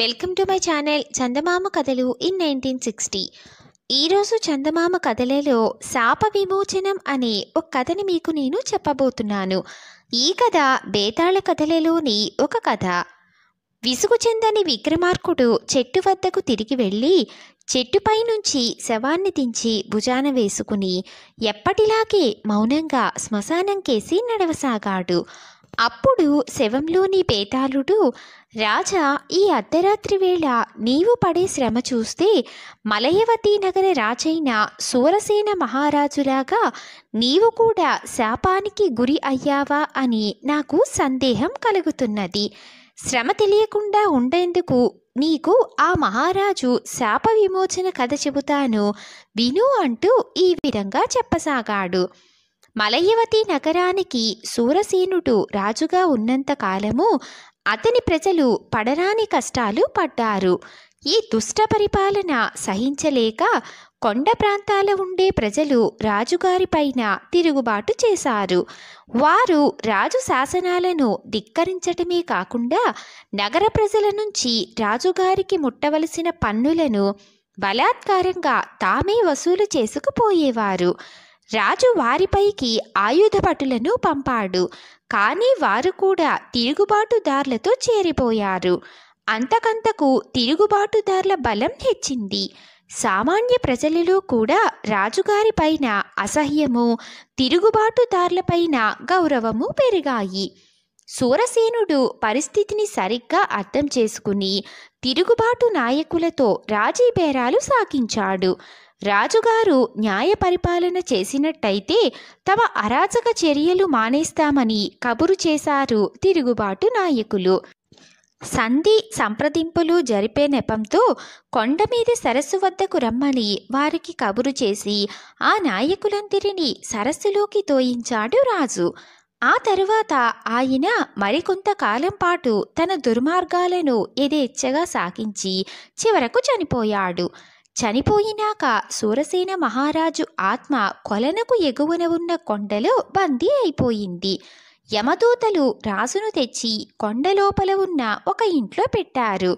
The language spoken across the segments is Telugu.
welcome to my channel Chandamama కథలు ఇన్ నైన్టీన్ సిక్స్టీ ఈరోజు చందమామ కథలలో శాప విమోచనం అనే ఒక కథని మీకు నేను చెప్పబోతున్నాను ఈ కథ బేతాళ కథలలోని ఒక కథ విసుగు చెందని విక్రమార్కుడు చెట్టు వద్దకు తిరిగి వెళ్ళి చెట్టుపై నుంచి శవాన్ని దించి భుజాన వేసుకుని ఎప్పటిలాగే మౌనంగా శ్మశానం కేసి నడవసాగాడు అప్పుడు శవంలోని పేతాళుడు రాజా ఈ అర్ధరాత్రి వేళ నీవు పడే శ్రమ చూస్తే మలయవతి నగర రాజైన సూరసేన మహారాజులాగా నీవు కూడా శాపానికి గురి అయ్యావా అని నాకు సందేహం కలుగుతున్నది శ్రమ తెలియకుండా ఉండేందుకు నీకు ఆ మహారాజు శాప విమోచన కథ చెబుతాను విను అంటూ ఈ విధంగా చెప్పసాగాడు మలయవతి నగరానికి సూరసేనుడు రాజుగా ఉన్నంత కాలము అతని ప్రజలు పడరాని కష్టాలు పడ్డారు ఈ దుష్ట పరిపాలన సహించలేక కొండ ప్రాంతాల ఉండే ప్రజలు రాజుగారిపైన తిరుగుబాటు చేశారు వారు రాజు శాసనాలను ధిక్కరించటమే కాకుండా నగర ప్రజల నుంచి రాజుగారికి ముట్టవలసిన పన్నులను బలాత్కారంగా తామే వసూలు చేసుకుపోయేవారు రాజు వారిపైకి ఆయుధపటులను పంపాడు కానీ వారు కూడా తిరుగుబాటుదారులతో చేరిపోయారు అంతకంతకు తిరుగుబాటుదారుల బలం హెచ్చింది సామాన్య ప్రజలలో కూడా రాజుగారిపైన అసహ్యము తిరుగుబాటుదారులపైన గౌరవము పెరిగాయి సూరసేనుడు పరిస్థితిని సరిగ్గా అర్థం చేసుకుని తిరుగుబాటు నాయకులతో రాజీ బేరాలు సాగించాడు రాజుగారు న్యాయ పరిపాలన చేసినట్టయితే తమ అరాచక చర్యలు మానేస్తామని కబురు చేశారు తిరుగుబాటు నాయకులు సంధి సంప్రదింపులు జరిపే నెపంతో మీద సరస్సు వద్దకు రమ్మని వారికి కబురు చేసి ఆ నాయకులందరినీ సరస్సులోకి తోయించాడు రాజు ఆ తరువాత ఆయన మరికొంతకాలం పాటు తన దుర్మార్గాలను ఎదేచ్ఛగా సాగించి చివరకు చనిపోయాడు చనిపోయినాక సూరసేన మహారాజు ఆత్మ కొలనకు ఎగువన ఉన్న కొండలో బందీ అయిపోయింది యమదూతలు రాజును తెచ్చి కొండలోపల ఉన్న ఒక ఇంట్లో పెట్టారు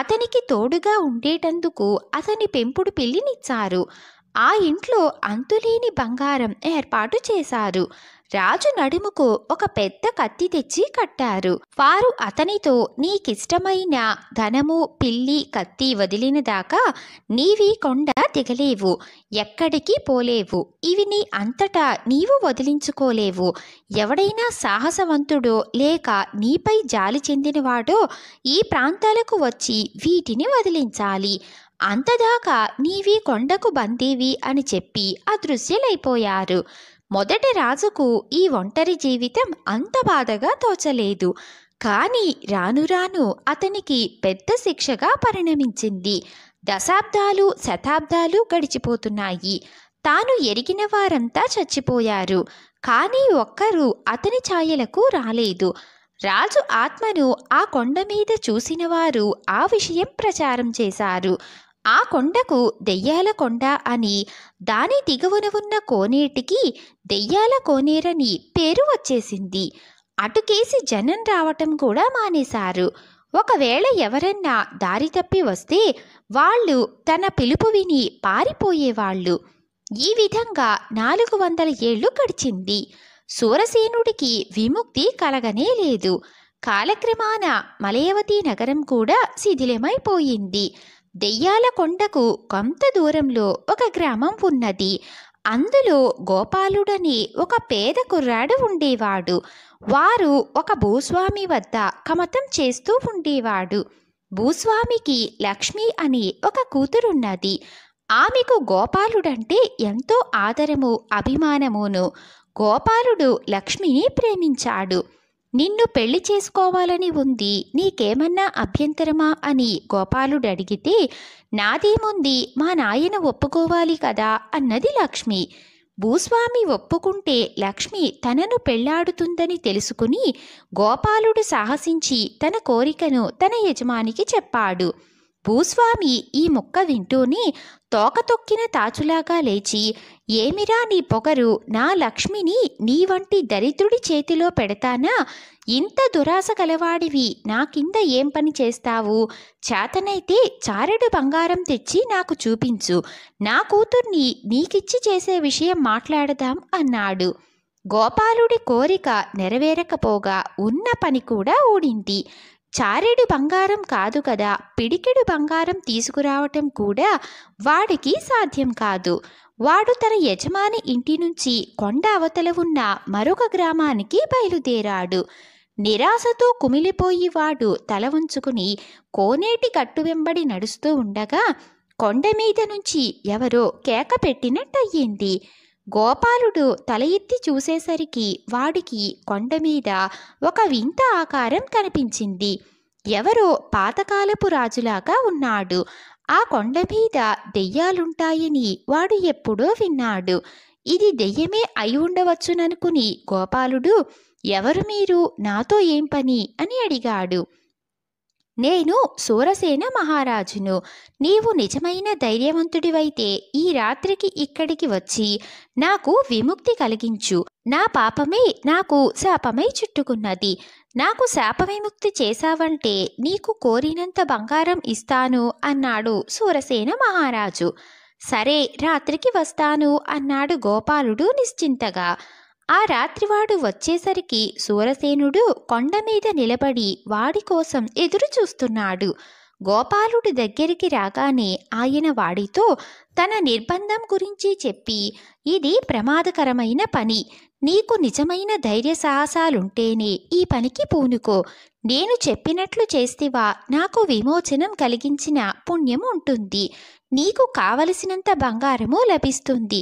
అతనికి తోడుగా ఉండేటందుకు అతని పెంపుడు పిల్లినిచ్చారు ఆ ఇంట్లో అంతులేని బంగారం ఏర్పాటు చేశారు రాజు నడుముకు ఒక పెద్ద కత్తి తెచ్చి కట్టారు వారు అతనితో నీకిష్టమైన ధనము పిల్లి కత్తి వదిలిన దాకా నీవి కొండ దిగలేవు ఎక్కడికి పోలేవు ఇవి నీ అంతటా నీవు వదిలించుకోలేవు ఎవడైనా సాహసవంతుడో లేక నీపై జాలి చెందినవాడో ఈ ప్రాంతాలకు వచ్చి వీటిని వదిలించాలి అంతదాకా నీవి కొండకు బందేవి అని చెప్పి అదృశ్యలైపోయారు మొదటి రాజుకు ఈ ఒంటరి జీవితం అంత బాధగా తోచలేదు కానీ రాను రాను అతనికి పెద్ద శిక్షగా పరిణమించింది దశాబ్దాలు శతాబ్దాలు గడిచిపోతున్నాయి తాను ఎరిగిన వారంతా చచ్చిపోయారు కానీ ఒక్కరూ అతని ఛాయలకు రాలేదు రాజు ఆత్మను ఆ కొండ మీద చూసినవారు ఆ విషయం ప్రచారం చేశారు ఆ కొండకు దెయ్యాల కొండ అని దాని దిగువన ఉన్న కోనేటికి దెయ్యాల కోనేరని పేరు వచ్చేసింది అటుకేసి జనం రావటం కూడా మానేశారు ఒకవేళ ఎవరన్నా దారి తప్పి వస్తే వాళ్ళు తన పిలుపు విని పారిపోయేవాళ్ళు ఈ విధంగా నాలుగు వందల ఏళ్ళు గడిచింది సూరసేనుడికి విముక్తి కలగనే లేదు కాలక్రమాన మలయవతి నగరం కూడా శిథిలమైపోయింది దెయ్యాల కొండకు కొంత దూరంలో ఒక గ్రామం ఉన్నది అందులో గోపాలుడని ఒక పేద కుర్రాడు ఉండేవాడు వారు ఒక భూస్వామి వద్ద కమతం చేస్తూ ఉండేవాడు భూస్వామికి లక్ష్మి అని ఒక కూతురున్నది ఆమెకు గోపాలుడంటే ఎంతో ఆదరము అభిమానమును గోపాలుడు లక్ష్మిని ప్రేమించాడు నిన్ను పెళ్లి చేసుకోవాలని ఉంది నీకేమన్నా అభ్యంతరమా అని గోపాలుడు అడిగితే నాదేముంది మా నాయన ఒప్పుకోవాలి కదా అన్నది లక్ష్మి భూస్వామి ఒప్పుకుంటే లక్ష్మి తనను పెళ్లాడుతుందని తెలుసుకుని గోపాలుడు సాహసించి తన కోరికను తన యజమానికి చెప్పాడు భూస్వామి ఈ మొక్క వింటూనే తొక్కిన తాచులాగా లేచి ఏమిరా నీ పొగరు నా లక్ష్మిని నీ వంటి దరిద్రుడి చేతిలో పెడతానా ఇంత దురాశ గలవాడివి నా కింద ఏం పని చేస్తావు చేతనైతే చారెడు బంగారం తెచ్చి నాకు చూపించు నా కూతుర్ని నీకిచ్చి చేసే విషయం మాట్లాడదాం అన్నాడు గోపాలుడి కోరిక నెరవేరకపోగా ఉన్న పని కూడా ఊడింటి చారెడు బంగారం కాదు కదా పిడికెడు బంగారం తీసుకురావటం కూడా వాడికి సాధ్యం కాదు వాడు తన యజమాని ఇంటి నుంచి కొండ అవతల ఉన్న మరొక గ్రామానికి బయలుదేరాడు నిరాశతో కుమిలిపోయి వాడు తల ఉంచుకుని కోనేటి కట్టు వెంబడి నడుస్తూ ఉండగా కొండ మీద నుంచి ఎవరో కేక పెట్టినట్టయ్యింది గోపాలుడు తల ఎత్తి చూసేసరికి వాడికి కొండ మీద ఒక వింత ఆకారం కనిపించింది ఎవరో పాతకాలపు రాజులాగా ఉన్నాడు ఆ కొండ మీద దెయ్యాలుంటాయని వాడు ఎప్పుడో విన్నాడు ఇది దెయ్యమే అయి ఉండవచ్చుననుకుని గోపాలుడు ఎవరు మీరు నాతో ఏం పని అని అడిగాడు నేను సూరసేన మహారాజును నీవు నిజమైన ధైర్యవంతుడివైతే ఈ రాత్రికి ఇక్కడికి వచ్చి నాకు విముక్తి కలిగించు నా పాపమే నాకు శాపమై చుట్టుకున్నది నాకు శాప విముక్తి చేశావంటే నీకు కోరినంత బంగారం ఇస్తాను అన్నాడు సూరసేన మహారాజు సరే రాత్రికి వస్తాను అన్నాడు గోపాలుడు నిశ్చింతగా ఆ రాత్రివాడు వచ్చేసరికి సూరసేనుడు కొండ మీద నిలబడి వాడి కోసం ఎదురు చూస్తున్నాడు గోపాలుడి దగ్గరికి రాగానే ఆయన వాడితో తన నిర్బంధం గురించి చెప్పి ఇది ప్రమాదకరమైన పని నీకు నిజమైన ధైర్య సాహసాలుంటేనే ఈ పనికి పూనుకో నేను చెప్పినట్లు చేస్తేవా నాకు విమోచనం కలిగించిన పుణ్యం ఉంటుంది నీకు కావలసినంత బంగారము లభిస్తుంది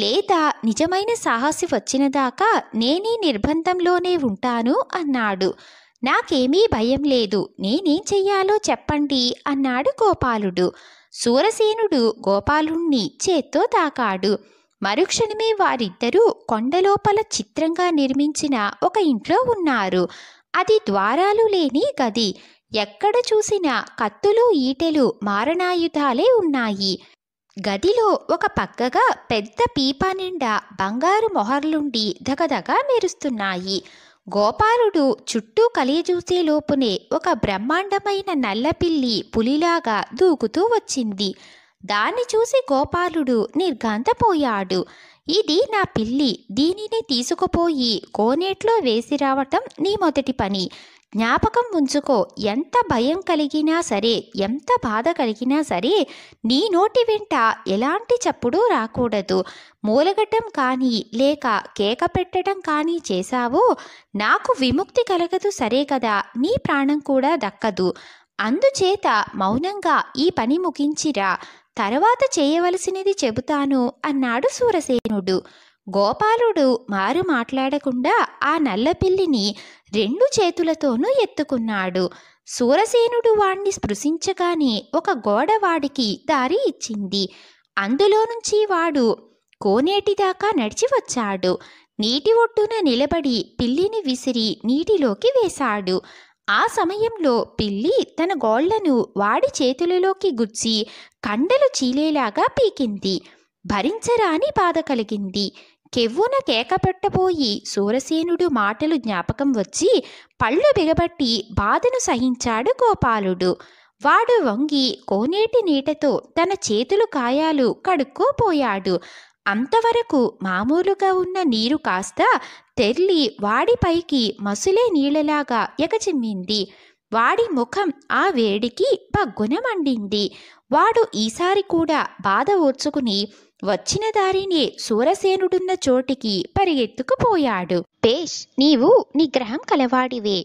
లేదా నిజమైన సాహసి వచ్చినదాకా నేనే నిర్బంధంలోనే ఉంటాను అన్నాడు నాకేమీ భయం లేదు నేనేం చెయ్యాలో చెప్పండి అన్నాడు గోపాలుడు సూరసేనుడు గోపాలుణ్ణి చేత్తో తాకాడు మరుక్షణమే వారిద్దరూ కొండలోపల చిత్రంగా నిర్మించిన ఒక ఇంట్లో ఉన్నారు అది ద్వారాలు లేని గది ఎక్కడ చూసినా కత్తులు ఈటెలు మారణాయుధాలే ఉన్నాయి గదిలో ఒక పక్కగా పెద్ద పీపా నిండా బంగారు మొహర్లుండి దగదగా మెరుస్తున్నాయి గోపాలుడు చుట్టూ కలియజూసే లోపునే ఒక బ్రహ్మాండమైన నల్లపిల్లి పులిలాగా దూకుతూ వచ్చింది దాన్ని చూసి గోపాలుడు నిర్గాంతపోయాడు ఇది నా పిల్లి దీనిని తీసుకుపోయి కోనేట్లో వేసి రావటం నీ మొదటి పని జ్ఞాపకం ఉంచుకో ఎంత భయం కలిగినా సరే ఎంత బాధ కలిగినా సరే నీ నోటి వెంట ఎలాంటి చప్పుడు రాకూడదు మూలగడ్డం కానీ లేక కేక పెట్టడం కానీ చేశావో నాకు విముక్తి కలగదు సరే కదా నీ ప్రాణం కూడా దక్కదు అందుచేత మౌనంగా ఈ పని ముగించిరా తర్వాత చేయవలసినది చెబుతాను అన్నాడు సూరసేనుడు గోపాలుడు మారు మాట్లాడకుండా ఆ నల్లపిల్లిని రెండు చేతులతోనూ ఎత్తుకున్నాడు సూరసేనుడు వాణ్ణి స్పృశించగానే ఒక గోడ వాడికి దారి ఇచ్చింది అందులో నుంచి వాడు కోనేటిదాకా నడిచి వచ్చాడు నీటి ఒడ్డున నిలబడి పిల్లిని విసిరి నీటిలోకి వేశాడు ఆ సమయంలో పిల్లి తన గోళ్లను వాడి చేతులలోకి గుచ్చి కండలు చీలేలాగా పీకింది భరించరాని బాధ కలిగింది కెవ్వున కేక పెట్టబోయి సూరసేనుడు మాటలు జ్ఞాపకం వచ్చి పళ్ళు బిగబట్టి బాధను సహించాడు గోపాలుడు వాడు వంగి కోనేటి నీటతో తన చేతులు కాయాలు కడుక్కోపోయాడు అంతవరకు మామూలుగా ఉన్న నీరు కాస్త తెర్లి వాడిపైకి మసులే నీళ్ళలాగా ఎగచిమ్మింది వాడి ముఖం ఆ వేడికి బగ్గున మండింది వాడు ఈసారి కూడా బాధ ఓర్చుకుని వచ్చిన దారినే సూరసేనుడున్న చోటికి పరిగెత్తుకుపోయాడు పేష్ నీవు నిగ్రహం కలవాడివే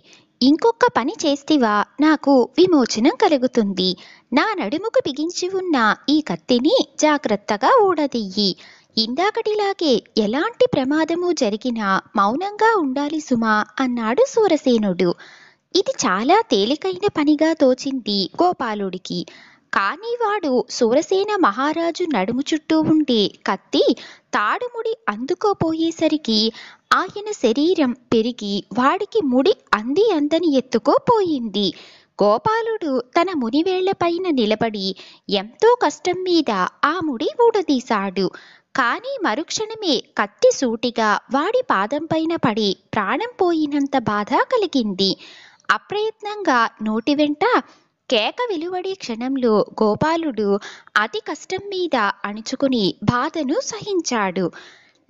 ఇంకొక పని చేస్తివా నాకు విమోచనం కలుగుతుంది నా నడుముకు బిగించి ఉన్న ఈ కత్తిని జాగ్రత్తగా ఊడదెయ్యి ఇందాకటిలాగే ఎలాంటి ప్రమాదము జరిగినా మౌనంగా ఉండాలి సుమా అన్నాడు సూరసేనుడు ఇది చాలా తేలికైన పనిగా తోచింది గోపాలుడికి కానీ వాడు సూరసేన మహారాజు నడుము చుట్టూ ఉండే కత్తి తాడుముడి అందుకోపోయేసరికి ఆయన శరీరం పెరిగి వాడికి ముడి అంది అందని ఎత్తుకోపోయింది గోపాలుడు తన మునివేళ్లపైన నిలబడి ఎంతో కష్టం మీద ఆ ముడి ఊడదీశాడు కానీ మరుక్షణమే కత్తి సూటిగా వాడి పాదం పైన పడి ప్రాణం పోయినంత బాధ కలిగింది అప్రయత్నంగా నోటి వెంట కేక వెలువడే క్షణంలో గోపాలుడు అతి కష్టం మీద అణుచుకుని బాధను సహించాడు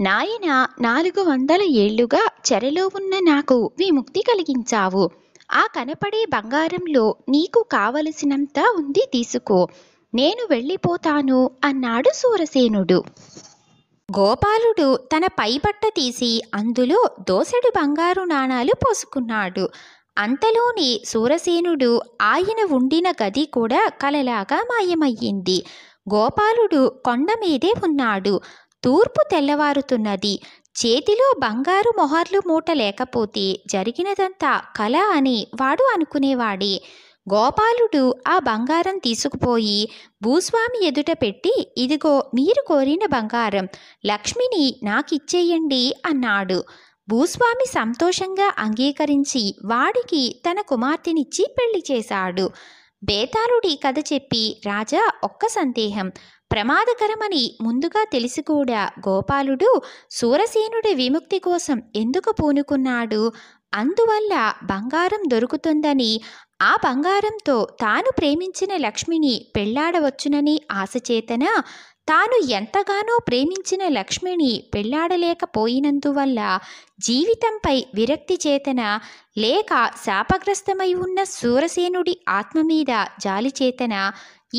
నాయన నాలుగు వందల ఏళ్లుగా చెరలో ఉన్న నాకు విముక్తి కలిగించావు ఆ కనపడే బంగారంలో నీకు కావలసినంత ఉంది తీసుకో నేను వెళ్ళిపోతాను అన్నాడు సూరసేనుడు గోపాలుడు తన పైబట్ట తీసి అందులో దోసెడు బంగారు నాణాలు పోసుకున్నాడు అంతలోని సూరసేనుడు ఆయన ఉండిన గది కూడా కలలాగా మాయమయ్యింది గోపాలుడు కొండ మీదే ఉన్నాడు తూర్పు తెల్లవారుతున్నది చేతిలో బంగారు మొహర్లు మూట లేకపోతే జరిగినదంతా కళ అని వాడు అనుకునేవాడే గోపాలుడు ఆ బంగారం తీసుకుపోయి భూస్వామి ఎదుట పెట్టి ఇదిగో మీరు కోరిన బంగారం లక్ష్మిని నాకిచ్చేయండి అన్నాడు భూస్వామి సంతోషంగా అంగీకరించి వాడికి తన కుమార్తెనిచ్చి పెళ్లి చేశాడు బేతాళుడి కథ చెప్పి రాజా ఒక్క సందేహం ప్రమాదకరమని ముందుగా తెలిసి కూడా గోపాలుడు సూరసేనుడి విముక్తి కోసం ఎందుకు పూనుకున్నాడు అందువల్ల బంగారం దొరుకుతుందని ఆ బంగారంతో తాను ప్రేమించిన లక్ష్మిని పెళ్లాడవచ్చునని ఆశచేతన తాను ఎంతగానో ప్రేమించిన లక్ష్మిని పెళ్లాడలేకపోయినందువల్ల జీవితంపై విరక్తి చేతన లేక శాపగ్రస్తమై ఉన్న సూరసేనుడి ఆత్మ మీద జాలిచేతన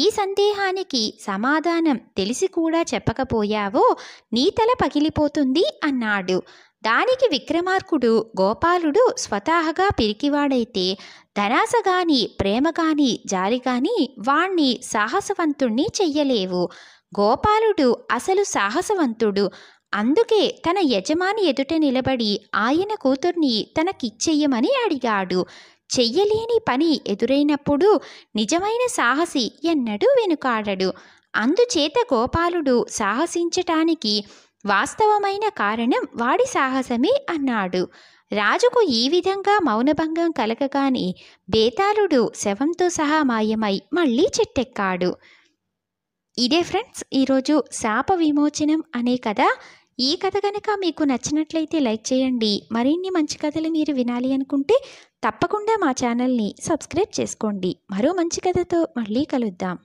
ఈ సందేహానికి సమాధానం తెలిసి కూడా చెప్పకపోయావో నీతల పగిలిపోతుంది అన్నాడు దానికి విక్రమార్కుడు గోపాలుడు స్వతహగా పిరికివాడైతే ధనాస గాని ప్రేమ గాని జాలి వాణ్ణి సాహసవంతుణ్ణి చెయ్యలేవు గోపాలుడు అసలు సాహసవంతుడు అందుకే తన యజమాని ఎదుట నిలబడి ఆయన కూతుర్ని తనకిచ్చెయ్యమని అడిగాడు చెయ్యలేని పని ఎదురైనప్పుడు నిజమైన సాహసి ఎన్నడూ వెనుకాడడు అందుచేత గోపాలుడు సాహసించటానికి వాస్తవమైన కారణం వాడి సాహసమే అన్నాడు రాజుకు ఈ విధంగా మౌనభంగం కలగగానే బేతాళుడు శవంతో సహా మాయమై మళ్ళీ చెట్టెక్కాడు ఇదే ఫ్రెండ్స్ ఈరోజు శాప విమోచనం అనే కథ ఈ కథ కనుక మీకు నచ్చినట్లయితే లైక్ చేయండి మరిన్ని మంచి కథలు మీరు వినాలి అనుకుంటే తప్పకుండా మా ఛానల్ని సబ్స్క్రైబ్ చేసుకోండి మరో మంచి కథతో మళ్ళీ కలుద్దాం